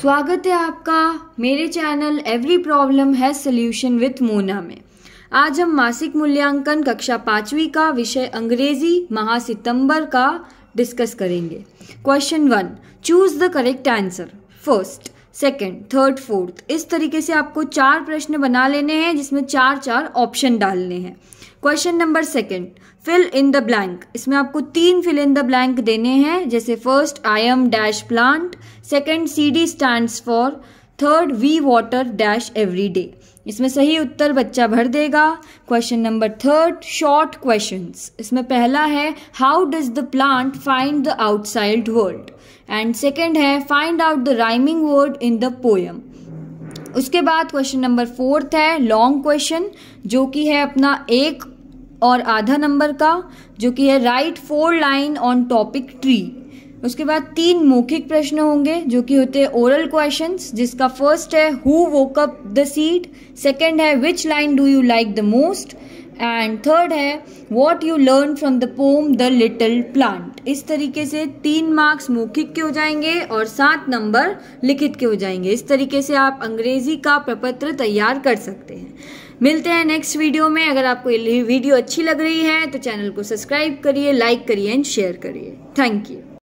स्वागत है आपका मेरे चैनल एवरी प्रॉब्लम है सोल्यूशन विथ मोना में आज हम मासिक मूल्यांकन कक्षा पाँचवीं का विषय अंग्रेजी महा सितंबर का डिस्कस करेंगे question one choose the correct answer first second, third fourth इस तरीके से आपको चार प्रश्न बना लेने हैं जिसमें चार चार ऑप्शन डालने हैं question number second fill in the blank इसमें आपको तीन फिल इन द ब्लैंक देने हैं जैसे first I am dash plant second C D stand for third we water dash every day इसमें सही उत्तर बच्चा भर देगा question number third short question इसमें पहला है how does the plant find the outside world and second है find out the rhyming word in the poem उसके बाद क्वेश्चन नंबर फोर्थ है लॉन्ग क्वेश्चन जो कि है अपना एक और आधा नंबर का जो कि है write four line on topic tree उसके बाद तीन मौखिक प्रश्न होंगे जो कि होते हैं ओरल क्वेश्चंस जिसका फर्स्ट है who woke up the seed second है which line do you like the most and third है what you learn from the poem the little plant इस तरीके से तीन मार्क्स मौखिक के हो जाएंगे और सात नंबर लिखित के हो जाएंगे इस तरीके से आप अंग्रेजी का प्रपत्र तैयार कर सकते हैं मिलते हैं नेक्स्ट वीडियो में अगर आपको वीडियो अच्छी लग रही है तो चैनल को सब्सक्राइब करिए लाइक करिए एंड शेयर करिए थैंक यू